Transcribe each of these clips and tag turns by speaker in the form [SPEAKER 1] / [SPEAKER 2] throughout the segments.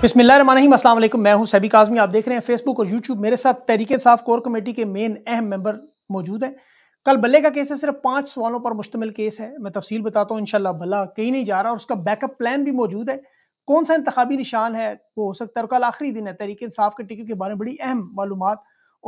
[SPEAKER 1] बिस्मिल्लाम असलम मैं हूं सभी काजमी आप देख रहे हैं फेसबुक और यूट्यूब मेरे साथ तरीके साफ कोर कमेटी के मेन अहम मेंबर मौजूद हैं कल बल्ले का केस है सिर्फ पाँच सवालों पर मुश्तमिल केस है मैं तफसील बताता हूँ इनशाला भला कहीं नहीं जा रहा और उसका बैकअप प्लान भी मौजूद है कौन सा इंतबी निशान है वो हो सकता है और कल आखिरी दिन है तहरीक साफ के टिकट के बारे में बड़ी अहम मालूम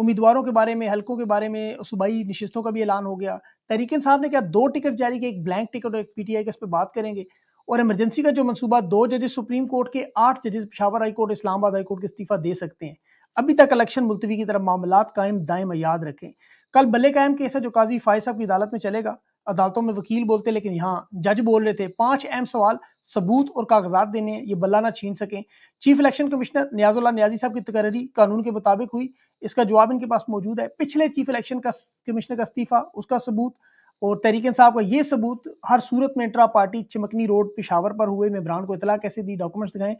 [SPEAKER 1] उम्मीदवारों के बारे में हल्कों के बारे में सूबाई नशस्तों का भी ऐलान हो गया तहरीक साहब ने क्या दो टिकट जारी किए एक ब्लैंक टिकट और एक पीटीआई के इस पर बात करेंगे और इमरजेंसी का जो मनसूबा दो जजेस सुप्रीम कोर्ट के आठ जजेस Peshawar high court Islamabad high court के इस्तीफा दे सकते हैं अभी तक इलेक्शन मुलतवी की तरफ मामला कायम दायम याद रखें कल बल्ले कायम केस है जो काजी फाइज साहब की अदालत में चलेगा अदालतों में वकील बोलते लेकिन यहाँ जज बोल रहे थे पांच अहम सवाल सबूत और कागजात देने हैं ये बल्ला ना छीन सकें chief election commissioner Niazullah Niazi साहब की तकररी कानून के मुताबिक हुई इसका जवाब इनके पास मौजूद है पिछले चीफ इलेक्शन का कमिश्नर का इस्तीफा उसका सबूत और तरीके साहब का ये सबूत हर सूरत में intra party Chamkani road Peshawar पर हुए मेबरान को इतला कैसे दी डॉक्यूमेंट्स दिखाएं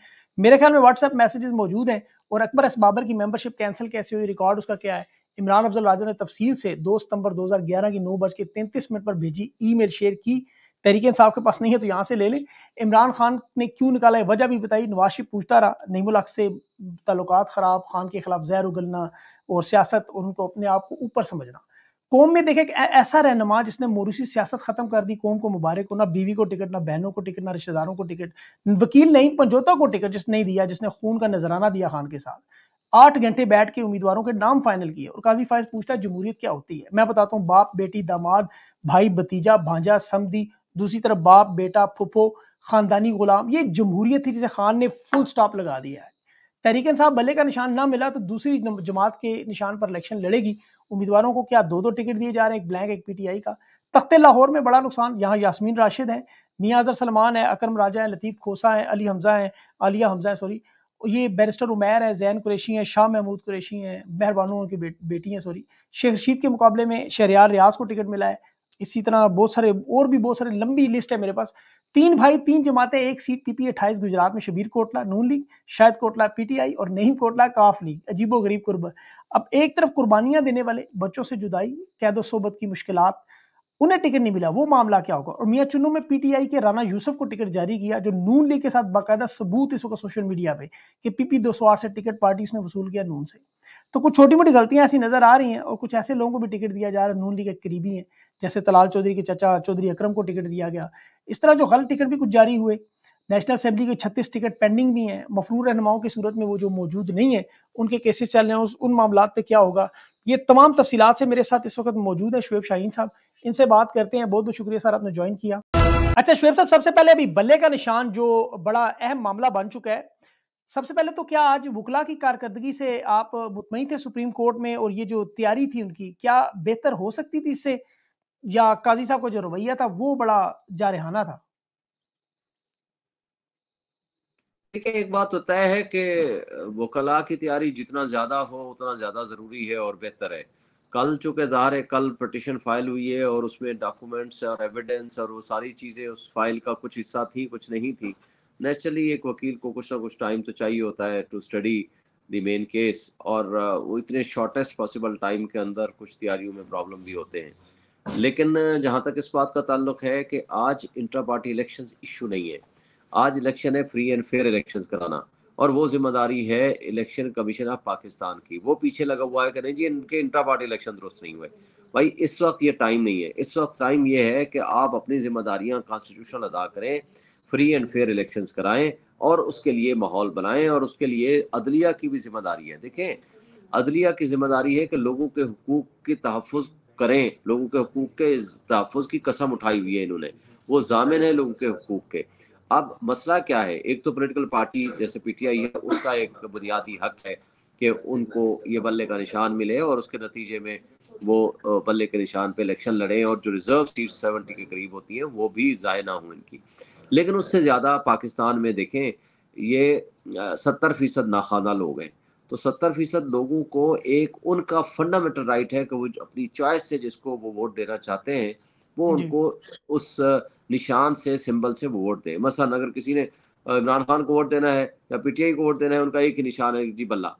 [SPEAKER 1] मेरे ख्याल में व्हाट्सएप मैसेजेस मौजूद हैं और अकबर एस बाबर की मेंबरशिप कैंसिल कैसे हुई रिकॉर्ड उसका क्या है इमरान अफजल राजा ने तफसील से दो सितंबर ग्यारह की नौ बज के तैंतीस मिनट पर भेजी मेल शेयर की तरीके साहब के पास नहीं है तो यहाँ से ले लें इमरान खान ने क्यों निकाला है वजह भी बताई नवाशि पूछता रहा नहीं मुलाक से तल्लक ख़राब खान के खिलाफ जहर उगलना और सियासत और उनको अपने आप को ऊपर समझना कौम में देखे ऐसा रहनुमा जिसने मोरूसी सियासत खत्म कर दी कौम को मुबारक को ना बीवी को टिकट ना बहनों को टिकट ना रिश्तेदारों को टिकट वकील नहीं पंजोता को टिकट जिसने नहीं दिया जिसने खून का नजराना दिया खान के साथ आठ घंटे बैठ के उम्मीदवारों के नाम फाइनल किए और काजी फायज पूछता है जमहूरियत क्या होती है मैं बताता हूँ बाप बेटी दामाद भाई भतीजा भांजा समी दूसरी तरफ बाप बेटा फुफो खानदानी गुलाम ये जमहूरियत थी जिसे खान ने फुल स्टॉप लगा दिया है तहरीक साहब बल्ले का निशान ना मिला तो दूसरी जमात के निशान पर इलेक्शन लड़ेगी उम्मीदवारों को क्या दो दो टिकट दिए जा रहे हैं एक ब्लैंक एक पीटीआई का तख्ते लाहौर में बड़ा नुकसान यहाँ यासमीन राशिद हैं मियाँ सलमान है अकरम राजा है लतीफ़ खोसा है अली हमजा है आलिया हमजा है सॉरी ये बैरिस्टर उमैर है जैन कुरेशी हैं शाह महमूद कुरेशी हैं मेहरबानों की बेटी हैं सॉरी शेख रशीद के मुकाबले में शहरियार रियाज को टिकट मिला है इसी तरह बहुत सारे और भी बहुत सारे लंबी लिस्ट है मेरे पास तीन भाई तीन जमातें एक सीट पीपी अट्ठाईस गुजरात में शबीर कोटला नून लीग शायद कोटला पीटीआई और नहीम कोटला काफ लीग अजीबो गरीब कुर्ब अब एक तरफ कुर्बानियां देने वाले बच्चों से जुदाई कैदो सोबत की मुश्किल उन्हें टिकट नहीं मिला वो मामला क्या होगा और मियाँ चुनू में पीटीआई के राना यूसुफ को टिकट जारी किया जो नून लीग के साथ बाकायदा सबूत इस वक्त सोशल मीडिया पे कि पीपी 208 से टिकट पार्टी उसने वसूल किया नून से तो कुछ छोटी मोटी गलतियां ऐसी नजर आ रही हैं और कुछ ऐसे लोगों को भी टिकट दिया जा रहा है नून लीग के करीबी हैं जैसे तलाल चौधरी के चचा चौधरी अक्रम को टिकट दिया गया इस तरह जो गलत टिकट भी कुछ जारी हुए नेशनल असेंबली के 36 टिकट पेंडिंग भी हैं मफरूर रहनुमाओं की सूरत में वो जो मौजूद नहीं है उनके केसेस चल रहे हैं उन मामला पे क्या होगा ये तमाम तफसीत से मेरे साथ इस वक्त मौजूद है शुएब शाहीन साहब इनसे बात करते हैं बहुत बहुत शुक्रिया सर आपने ज्वाइन किया अच्छा शुएब साहब सबसे पहले अभी बल्ले का निशान जो बड़ा अहम मामला बन चुका है सबसे पहले तो क्या आज वकला की कारकर्दगी से आप मुतमिन थे सुप्रीम कोर्ट में और ये जो तैयारी थी उनकी क्या बेहतर हो सकती थी इससे या काजी साहब का जो रवैया था वो बड़ा जारहाना था
[SPEAKER 2] देखिए एक बात तो तय है कि वकला की तैयारी जितना ज़्यादा हो उतना ज़्यादा ज़रूरी है और बेहतर है कल चूँकि दार है कल पटिशन फाइल हुई है और उसमें डॉक्यूमेंट्स और एविडेंस और वो सारी चीज़ें उस फाइल का कुछ हिस्सा थी कुछ नहीं थी नेचुरली एक वकील को कुछ ना कुछ टाइम तो चाहिए होता है to study the main case और वो इतने शॉर्टेस्ट पॉसिबल टाइम के अंदर कुछ तैयारियों में प्रॉब्लम भी होते हैं लेकिन जहाँ तक इस बात का ताल्लुक है कि आज इंटर पार्टी इलेक्शन इशू नहीं है आज इलेक्शन है फ्री एंड फेयर इलेक्शन कराना और वो जिम्मेदारी है इलेक्शन कमीशन ऑफ पाकिस्तान की वो पीछे लगा हुआ है कि नहीं जी इनके इंटर पार्टी इलेक्शन दुरुस्त नहीं हुए भाई इस वक्त ये टाइम नहीं है इस वक्त टाइम ये है कि आप अपनी जिम्मेदारियां कॉन्स्टिट्यूशन अदा करें फ्री एंड फेयर इलेक्शन कराएं और उसके लिए माहौल बनाएं और उसके लिए अदलिया की भी जिम्मेदारी है देखें अदलिया की जिम्मेदारी है कि लोगों के हकूक के तहफ़ करें लोगों के हकूक के तहफ़ की कसम उठाई हुई है इन्होंने वो जामिन है लोगों के हकूक के अब मसला क्या है एक तो पोलिटिकल पार्टी जैसे पी टी आई है उसका एक बुनियादी हक है कि उनको ये बल्ले का निशान मिले और उसके नतीजे में वो बल्ले के निशान पे इलेक्शन लड़े और जो रिजर्व सीट सेवेंटी के करीब होती हैं वो भी ज़ाय ना हों इनकी लेकिन उससे ज़्यादा पाकिस्तान में देखें ये सत्तर फीसद नाखाना लोग हैं तो सत्तर फीसद लोगों को एक उनका फंडामेंटल राइट है कि वो अपनी चॉइस से जिसको वो वोट देना चाहते हैं वो उनको उस निशान से सिंबल से वो वोट दें मसला अगर किसी ने इमरान खान को वोट देना है या पीटीआई को वोट देना है उनका एक ही निशान है जी बल्ला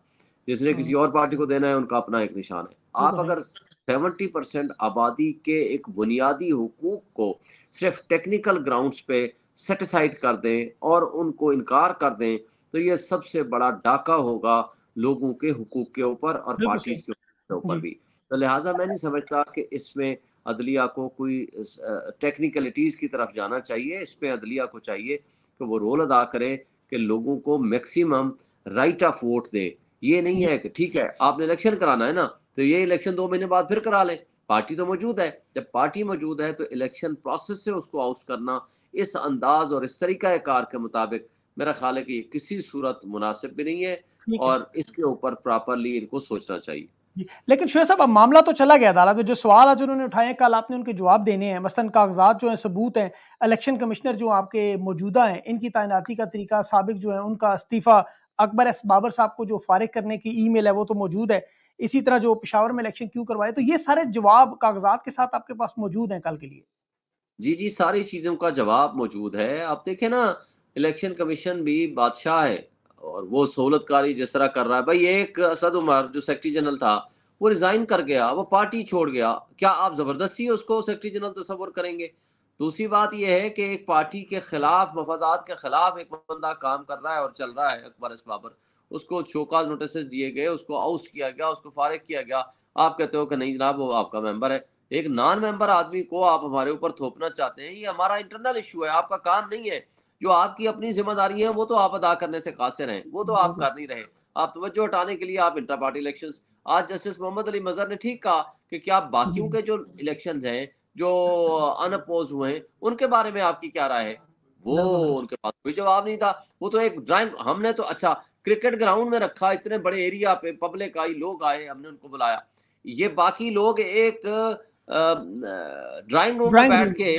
[SPEAKER 2] जिसने किसी हाँ। और पार्टी को देना है उनका अपना एक निशान है तो आप अगर सेवेंटी परसेंट आबादी के एक बुनियादी हकूक को सिर्फ टेक्निकल ग्राउंड्स पे सेटिसाइड कर दें और उनको इनकार कर दें तो ये सबसे बड़ा डाका होगा लोगों के हुकूक के ऊपर और पार्टी के ऊपर भी तो लिहाजा मैं नहीं समझता कि इसमें अदलिया को कोई टेक्निकलिटीज की तरफ जाना चाहिए इसमें अदलिया को चाहिए कि वो रोल अदा करे कि लोगों को मैक्सिमम राइट ऑफ वोट दे ये नहीं है कि ठीक है आपने इलेक्शन कराना है ना तो ये इलेक्शन दो महीने बाद फिर करा लें पार्टी तो मौजूद है जब पार्टी मौजूद है तो इलेक्शन प्रोसेस से उसको आउट करना इस अंदाज और इस कार के मुताबिक मेरा ख्याल है कि ये किसी सूरत मुनासिब भी नहीं है और इसके ऊपर प्रॉपरली इनको सोचना चाहिए
[SPEAKER 1] लेकिन शोह साहब अब मामला तो चला गया अदालत तो में जो सवाल आज उन्होंने उठाए कल आपने उनके जवाब देने हैं मसलन कागजात जो हैं सबूत हैं इलेक्शन कमिश्नर जो आपके मौजूदा हैं इनकी तैनाती का तरीका सबक जो है उनका इस्तीफ़ा अकबर एस बाबर साहब को जो फारिग करने की ई मेल है वो तो मौजूद है इसी तरह जो पिशावर में इलेक्शन क्यों करवाए तो ये सारे जवाब कागजात के साथ आपके पास मौजूद हैं कल के लिए
[SPEAKER 2] जी जी सारी चीज़ों का जवाब मौजूद है आप देखें ना इलेक्शन कमीशन भी बादशाह है और वो सहूलत कारी जिस तरह कर रहा है भाई एक असद उमर जो सेक्रेटरी जनरल था वो रिजाइन कर गया वो पार्टी छोड़ गया क्या आप जबरदस्ती उसको सेक्रेटरी जनरल तस्वर करेंगे दूसरी बात यह है कि एक पार्टी के खिलाफ मफादात के खिलाफ एक बंदा काम कर रहा है और चल रहा है अकबर इस बाबर उसको चौकाज नोटिस दिए गए उसको आउट किया गया उसको फारिग किया गया आप कहते हो कि नहीं जनाब वो आपका मेंबर है एक नॉन मेंबर आदमी को आप हमारे ऊपर थोपना चाहते हैं ये हमारा इंटरनल इशू है आपका काम नहीं है जो आपकी अपनी जिम्मेदारी है वो तो आप अदा करने से कासिर हैं वो तो आप कर नहीं रहे आप तवज्जो हटाने के लिए आप इंटर पार्टी इलेक्शन आज जस्टिस मोहम्मद अली मजहर ने ठीक कहा कि क्या बाकी के जो इलेक्शन हैं जो अनपोज हुए हैं उनके बारे में आपकी क्या राय है वो उनके पास कोई जवाब नहीं था वो तो एक ड्राइंग हमने तो अच्छा क्रिकेट ग्राउंड में रखा इतने बड़े एरिया पे पब्लिक आई लोग आए हमने उनको बुलाया ये बाकी लोग एक ड्राइंग रूम में बैठ के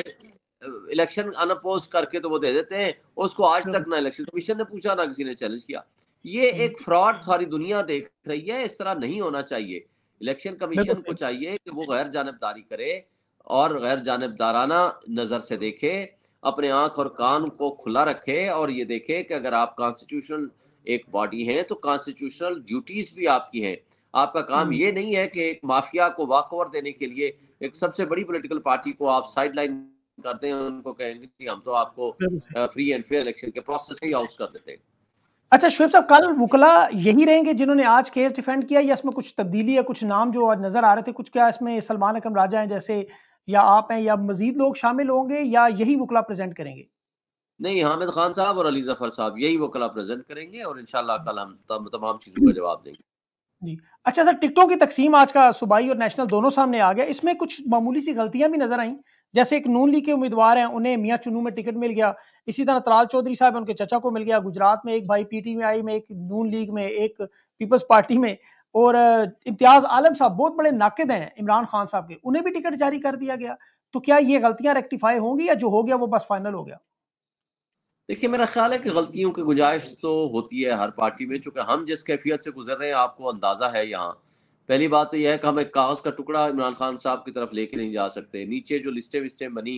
[SPEAKER 2] इलेक्शन अनपोज करके तो वो दे देते हैं उसको आज तक ना इलेक्शन कमीशन ने पूछा ना किसी ने चैलेंज किया ये एक फ्रॉड सारी दुनिया देख रही है इस तरह नहीं होना चाहिए इलेक्शन तो कमीशन को चाहिए कि वो गैर जानबदारी करे और गैर जानबदाराना नज़र से देखे अपने आंख और कान को खुला रखे और ये देखे कि अगर आप कॉन्स्टिट्यूशनल एक बॉडी हैं तो कॉन्स्टिट्यूशनल ड्यूटीज भी आपकी हैं आपका काम हम्म। ये नहीं है कि एक माफिया को वॉक देने के लिए एक सबसे बड़ी पॉलिटिकल पार्टी को आप साइड करते हैं उनको कहेंगे कि हम तो आपको फ्री एंड फेयर इलेक्शन के प्रोसेस ही हाउस कर देते हैं
[SPEAKER 1] अच्छा शुभ साहब कल वकला यही रहेंगे जिन्होंने आज केस डिफेंड किया या इसमें कुछ तब्दीली है कुछ नाम जो नजर आ रहे थे कुछ क्या इसमें सलमान अकम राजा हैं जैसे या आप हैं या मजीद लोग शामिल होंगे या यही वकला प्रेजेंट करेंगे
[SPEAKER 2] नहीं हामिद खान साहब और अली जफर साहब यही वकला प्रेजेंट करेंगे और इनशाला कल हम तमाम चीज़ों का जवाब देंगे
[SPEAKER 1] जी अच्छा सर टिकटों की तकसीम आज का सूबाई और नेशनल दोनों सामने आ गया इसमें कुछ मामूली सी गलतियां भी नजर आई जैसे एक नून लीग के उम्मीदवार हैं उन्हें मियाँ चुनू में टिकट मिल गया इसी तरह तलाल चौधरी साहब उनके चचा को मिल गया गुजरात में एक भाई पीटी आई में एक नून लीग में एक पीपल्स पार्टी में और इम्तियाज आलम साहब बहुत बड़े नाकद हैं इमरान खान साहब के उन्हें भी टिकट जारी कर दिया गया तो क्या ये गलतियां रेक्टिफाई होंगी या जो हो गया वो बस फाइनल हो गया
[SPEAKER 2] देखिए मेरा ख्याल है कि गलतियों की गुंजाइश तो होती है हर पार्टी में चूंकि हम जिस कैफियत से गुजर रहे हैं आपको अंदाज़ा है यहाँ पहली बात तो यह है कि हम एक कागज का टुकड़ा इमरान खान साहब की तरफ लेके नहीं जा सकते नीचे जो लिस्टें विस्टें बनी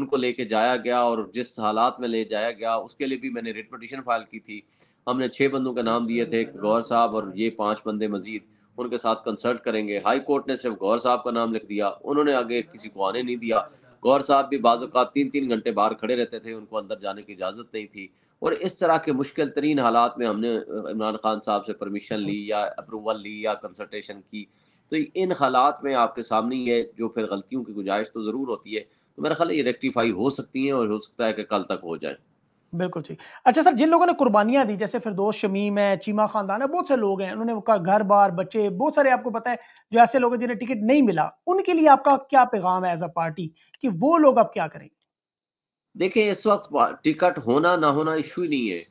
[SPEAKER 2] उनको लेके जाया गया और जिस हालात में ले जाया गया उसके लिए भी मैंने रेट पटिशन फाइल की थी हमने छः बंदों का नाम दिए थे गौर साहब और ये पाँच बंदे मजीद उनके साथ कंसल्ट करेंगे हाई कोर्ट ने सिर्फ गौर साहब का नाम लिख दिया उन्होंने आगे किसी को आने नहीं दिया गौर साहब भी बाज़ा तीन तीन घंटे बाहर खड़े रहते थे उनको अंदर जाने की इजाज़त नहीं थी और इस तरह के मुश्किल तरीन हालात में हमने इमरान खान साहब से परमिशन ली या अप्रूवल ली या कंसल्टेशन की तो इन हालात में आपके सामने ये जो फिर गलतियों की गुंजाइश तो ज़रूर होती है तो मेरा ख्याल ये रेक्टिफाई हो सकती है और हो सकता है कि कल तक हो जाए
[SPEAKER 1] बिल्कुल ठीक अच्छा सर जिन लोगों ने कुर्बानियां दी जैसे फिर दोस्त शमीम है चीमा खानदान है बहुत से लोग हैं उन्होंने उनका घर बार बच्चे बहुत सारे आपको पता है जो ऐसे लोग हैं जिन्हें टिकट नहीं मिला उनके लिए आपका क्या पैगाम है एज अ पार्टी कि वो लोग अब क्या करेंगे
[SPEAKER 2] देखिए इस वक्त टिकट होना ना होना इशू ही नहीं है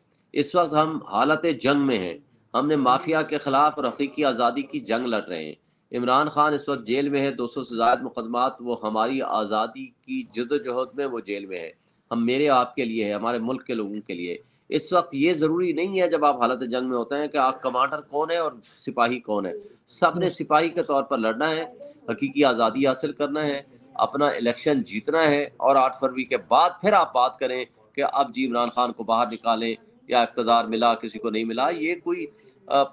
[SPEAKER 2] इस वक्त हम हालत जंग में हैं हमने माफिया के खिलाफ रफी की आज़ादी की जंग लड़ रहे हैं इमरान खान इस वक्त जेल में है दो सौ से ज़्यादा मुकदमात वो हमारी आज़ादी की जदोजहद में वो जेल में है हम मेरे आपके लिए है हमारे मुल्क के लोगों के लिए इस वक्त ये ज़रूरी नहीं है जब आप हालत जंग में होते हैं कि आप कमांडर कौन है और सिपाही कौन है सब ने हम्म। सिपाही के तौर पर लड़ना है हकीकी आज़ादी हासिल करना है अपना इलेक्शन जीतना है और आठ फरवरी के बाद फिर आप बात करें कि अब जी इमरान खान को बाहर निकालें या इकतदार मिला किसी को नहीं मिला ये कोई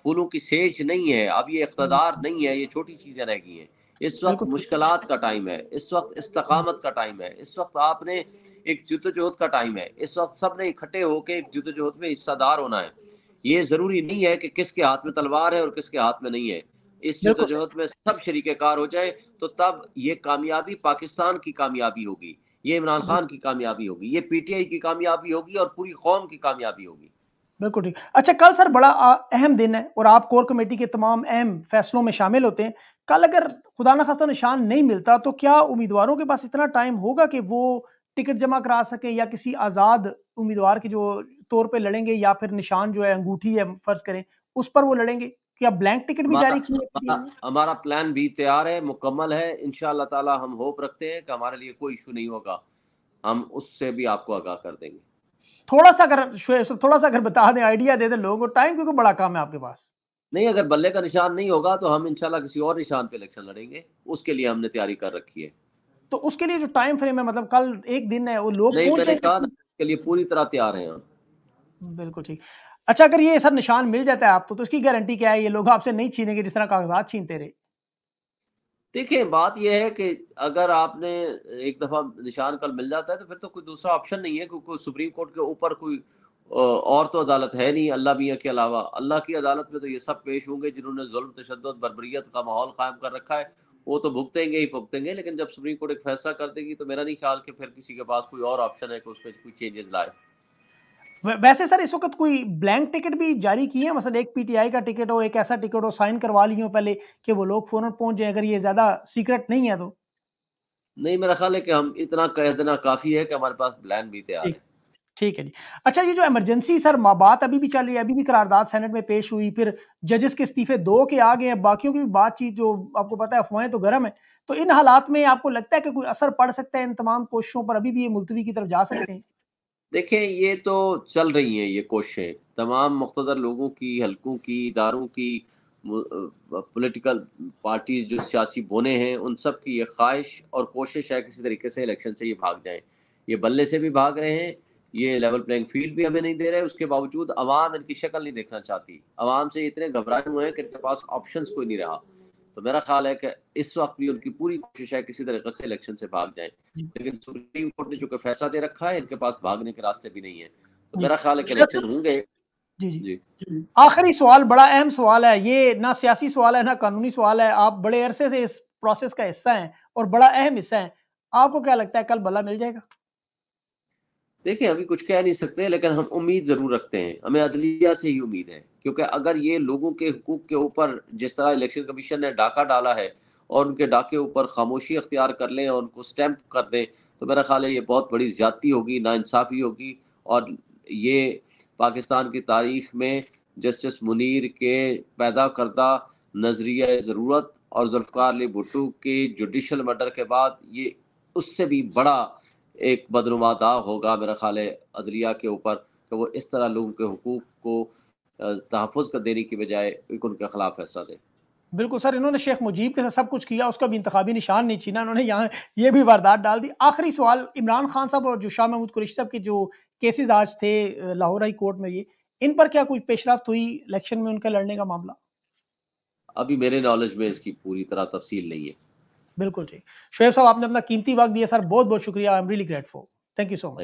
[SPEAKER 2] फूलों की सेज नहीं है अब ये इकतदार हम्म। नहीं है ये छोटी चीज़ें रह गई हैं इस वक्त मुश्किल का टाइम है इस वक्त इस्तकामत का टाइम है इस वक्त आपने एक जुदोजहद का टाइम है इस वक्त सब ने इकट्ठे होकर एक जुदोजहद में हिस्सादार होना है ये ज़रूरी नहीं है कि किसके हाथ में तलवार है और किसके हाथ में नहीं है इस जदोजहद में सब शरीक कार हो जाए तो तब ये कामयाबी पाकिस्तान की कामयाबी होगी ये इमरान खान की कामयाबी होगी ये पीटीआई की कामयाबी होगी और पूरी कौम की कामयाबी होगी
[SPEAKER 1] बिल्कुल ठीक अच्छा कल सर बड़ा अहम दिन है और आप कोर कमेटी के तमाम अहम फैसलों में शामिल होते हैं कल अगर खुदा ना खास्ता निशान नहीं मिलता तो क्या उम्मीदवारों के पास इतना टाइम होगा कि वो टिकट जमा करा सके या किसी आज़ाद उम्मीदवार के जो तौर पे लड़ेंगे या फिर निशान जो है अंगूठी है फर्ज करें उस पर वो लड़ेंगे क्या ब्लैंक टिकट भी जारी किए
[SPEAKER 2] हमारा प्लान भी तैयार है मुकम्मल है इन ताला हम होप रखते हैं कि हमारे लिए कोई इशू नहीं होगा हम उससे भी आपको आगाह कर देंगे
[SPEAKER 1] थोड़ा सा अगर थोड़ा सा अगर बता दें आइडिया दे दें लोगों को टाइम क्योंकि बड़ा काम है आपके पास
[SPEAKER 2] नहीं अगर बल्ले का निशान नहीं होगा तो हम इनशाला किसी और निशान पे इलेक्शन लड़ेंगे उसके लिए हमने तैयारी कर रखी है
[SPEAKER 1] तो उसके लिए जो टाइम फ्रेम है मतलब कल एक दिन है वो
[SPEAKER 2] लोग नहीं मैंने लिए पूरी तरह तैयार हैं
[SPEAKER 1] बिल्कुल ठीक अच्छा अगर ये सर निशान मिल जाता है आपको तो उसकी गारंटी क्या है ये लोग आपसे नहीं छीनेंगे जिस तरह कागजात छीनते रहे
[SPEAKER 2] देखिए बात यह है कि अगर आपने एक दफा निशान कल मिल जाता है तो फिर तो कोई दूसरा ऑप्शन नहीं है क्योंकि सुप्रीम कोर्ट के ऊपर कोई और तो अदालत है नहीं अल्लाह मियाँ के अलावा अल्लाह की अदालत में तो ये सब पेश होंगे जिन्होंने जुल्म तशद बरबरीत का माहौल कायम कर रखा है वो तो भुगतेंगे ही भुगतेंगे लेकिन जब सुप्रीम कोर्ट एक फैसला कर देगी तो मेरा नहीं ख्याल कि फिर किसी के पास कोई और ऑप्शन है कि उसमें कोई चेंजेस लाए
[SPEAKER 1] वैसे सर इस वक्त कोई ब्लैंक टिकट भी जारी किए हैं मतलब एक पीटीआई का टिकट हो एक ऐसा टिकट हो साइन करवा ली हो पहले कि वो लोग फौरन पहुंच जाए अगर ये ज्यादा सीक्रेट नहीं है तो
[SPEAKER 2] नहीं मेरा ख्याल है कि हम इतना कह देना काफी है कि हमारे पास प्लान भी तैयार है ठीक है जी
[SPEAKER 1] अच्छा ये जो इमरजेंसी सर बात अभी भी चल रही है अभी भी करारदाद सेनेट में पेश हुई फिर जजेस के इस्तीफे दो के आ गए हैं बाकियों की भी बातचीत जो आपको पता है अफवाहें तो गर्म है तो इन हालात में आपको लगता है कि कोई असर पड़ सकता है इन तमाम कोशिशों पर अभी भी ये मुलतवी की तरफ जा सकते हैं
[SPEAKER 2] देखें ये तो चल रही हैं ये कोशिशें तमाम मुख्तर लोगों की हलकों की इदारों की पॉलिटिकल पार्टीज जो सियासी बोने हैं उन सब की ये ख्वाहिश और कोशिश है किसी तरीके से इलेक्शन से ये भाग जाएं ये बल्ले से भी भाग रहे हैं ये लेवल प्लेइंग फील्ड भी हमें नहीं दे रहे उसके बावजूद अवाम इनकी शक्ल नहीं देखना चाहती अवाम से इतने घबराए हुए हैं कि इनके पास ऑप्शन कोई नहीं रहा तो मेरा ख्याल है कि इस वक्त भी उनकी पूरी कोशिश है किसी तरीके से इलेक्शन से भाग जाए लेकिन सुप्रीम कोर्ट ने चूंकि फैसला दे रखा है इनके पास भागने के रास्ते भी नहीं है तो मेरा ख्याल है कि इलेक्शन होंगे जी जी, जी।
[SPEAKER 1] आखिरी सवाल बड़ा अहम सवाल है ये ना सियासी सवाल है ना कानूनी सवाल है आप बड़े अरसे से इस प्रोसेस का हिस्सा हैं और बड़ा अहम हिस्सा है आपको क्या लगता है कल भला मिल जाएगा
[SPEAKER 2] देखिए अभी कुछ कह नहीं सकते लेकिन हम उम्मीद ज़रूर रखते हैं हमें अदलिया से ही उम्मीद है क्योंकि अगर ये लोगों के हकूक के ऊपर जिस तरह इलेक्शन कमीशन ने डाका डाला है और उनके डाके ऊपर खामोशी अख्तियार कर लें और उनको स्टैंप कर दें तो मेरा ख्याल है ये बहुत बड़ी ज्यादती होगी नाानसाफ़ी होगी और ये पाकिस्तान की तारीख में जस्टिस मुनीर के पैदा करदा नज़रिया ज़रूरत और जुल्फ़ार अली भुट्टो के जुडिशल मर्डर के बाद ये उससे भी बड़ा एक बदनुमा दाव होगा मेरा ख्याल अदलिया के ऊपर कि वो इस तरह लोगों के हकूक़ को तहफ़ कर देने की बजाय उनके खिलाफ फैसला दे
[SPEAKER 1] बिल्कुल सर इन्होंने शेख मुजीब के साथ सब कुछ किया उसका भी इंतबी निशान नहीं छीना उन्होंने यहाँ ये भी वारदात डाल दी आखिरी सवाल इमरान खान साहब और जो शाह महमूद कुरेश साहब के जो केसेस आज थे लाहौर हाई कोर्ट में ये इन पर क्या कुछ पेशरफ हुई इलेक्शन में उनके लड़ने का मामला
[SPEAKER 2] अभी मेरे नॉलेज में इसकी पूरी तरह तफसील नहीं है
[SPEAKER 1] बिल्कुल जी शोब साहब आपने अपना कीमती वक्त दिया सर बहुत बहुत शुक्रिया I am really grateful thank you so much